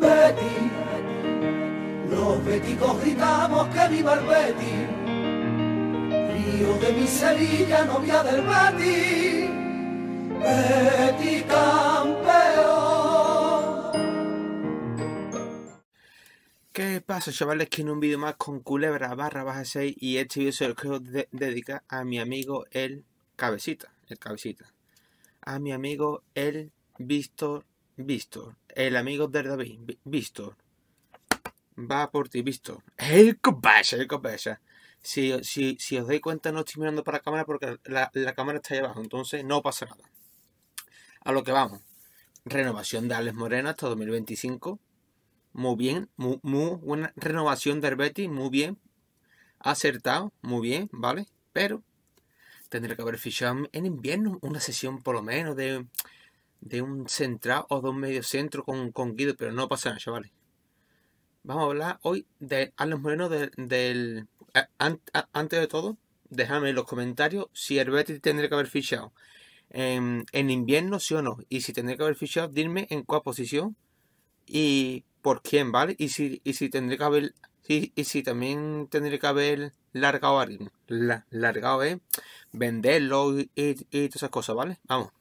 Betty. Los beticos gritamos que viva el Betty. Río de mi novia del Betty. Betty campeón. ¿Qué pasa chavales? Que en un vídeo más con Culebra barra baja 6 y este vídeo se lo quiero dedicar a mi amigo el Cabecita, el Cabecita. A mi amigo el Víctor Visto, El amigo de David. visto, Va por ti, visto, El que el que Si, si, si, os dais cuenta, no estoy mirando para la cámara porque la, cámara está ahí abajo. Entonces, no pasa nada. A lo que vamos. Renovación de Alex Moreno hasta 2025. Muy bien. Muy, muy buena renovación de Herbeti. Muy bien. Acertado. Muy bien, ¿vale? Pero Tendré que haber fichado en invierno una sesión por lo menos de de un central o de un medio centro con, con Guido, pero no pasa nada, chavales. Vamos a hablar hoy de Alan Moreno del... antes de todo, déjame en los comentarios si el Betis tendría que haber fichado en, invierno, sí o no. Y si tendría que haber fichado, dime en cuál posición y por quién, ¿vale? Y si, y si tendría que haber... Y, si también tendría que haber largado a alguien. largado venderlo y todas esas cosas, ¿vale? Vamos.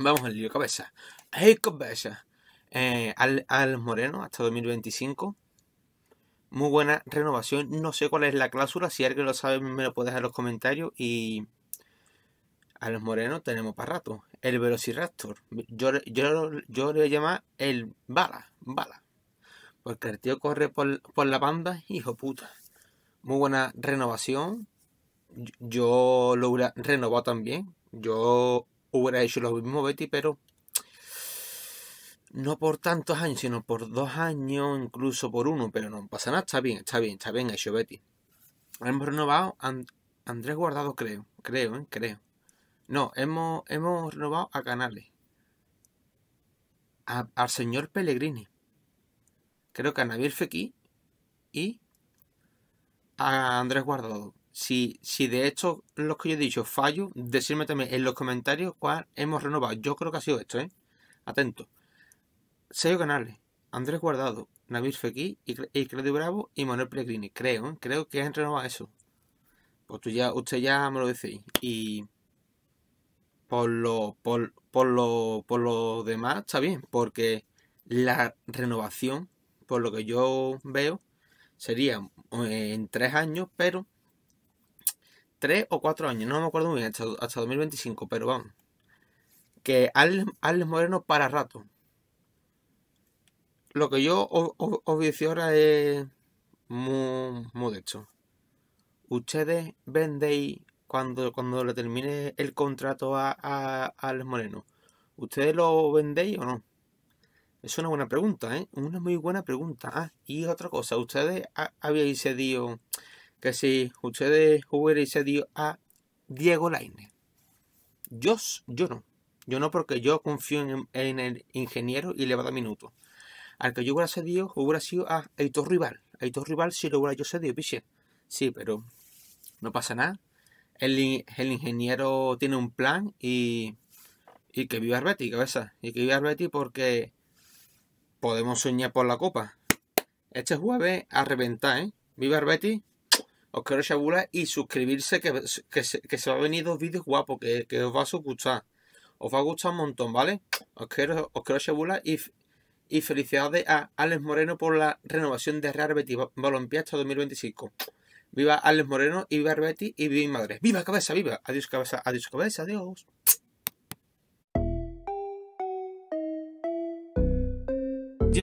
Vamos al lío, cabeza. ¡Hey, cabeza! Eh, al, al Moreno hasta 2025. Muy buena renovación. No sé cuál es la cláusula. Si alguien lo sabe, me lo puede dejar en los comentarios. Y a los morenos tenemos para rato. El Velociraptor. Yo, yo, yo le voy a llamar el Bala. Bala. Porque el tío corre por, la banda, hijo puta. Muy buena renovación. Yo, yo lo hubiera renovado también. Yo hubiera hecho lo mismo Betty, pero no por tantos años, sino por dos años, incluso por uno, pero no pasa nada, está bien, está bien, está bien hecho Betty. Hemos renovado a Andrés Guardado, creo, creo, ¿eh? creo. No, hemos, hemos renovado a Canales. al señor Pellegrini. Creo que a Navier Fequi y a Andrés Guardado. Si, de hecho lo que yo he dicho fallo, decirme también en los comentarios cuál hemos renovado. Yo creo que ha sido esto, ¿eh? Atento. Sergio Canales, Andrés Guardado, Navir y Claudio Bravo y Manuel Pellegrini. Creo, ¿eh? creo que han renovado eso. Pues tú ya, usted ya me lo decís. Y por lo, por, por lo, por lo demás está bien, porque la renovación, por lo que yo veo, sería eh, en tres años, pero tres o cuatro años, no me acuerdo muy bien, hasta, 2025, pero vamos. Que Alex, Moreno para rato. Lo que yo os decía ahora es muy, de hecho. Ustedes vendéis cuando, cuando le termine el contrato a, a, Alex Moreno. ¿Ustedes lo vendéis o no? Es una buena pregunta, ¿eh? Una muy buena pregunta. Ah, y otra cosa, ¿ustedes habíais cedido que si ustedes hubieran cedido a Diego Laine. Yo, yo no. Yo no porque yo confío en, el ingeniero y le va a dar minutos. Al que yo hubiera cedido, hubiera sido a Eitor Rival. Eitor Rival si lo hubiera yo cedido, piche. Sí, pero no pasa nada. El, ingeniero tiene un plan y, y que viva Arbeti, cabeza. Y que viva Arbeti porque podemos soñar por la copa. Este jueves a reventar, ¿eh? Viva Arbeti os quiero chabula y suscribirse que, se, que, se, va a venir dos vídeos guapos que, os va a gustar. Os va a gustar un montón, ¿vale? Os quiero, os quiero y, felicidades a Alex Moreno por la renovación de Real Betis Balompié hasta 2025. Viva Alex Moreno y viva Betis y viva Madre. ¡Viva cabeza, viva! Adiós cabeza, adiós cabeza, adiós.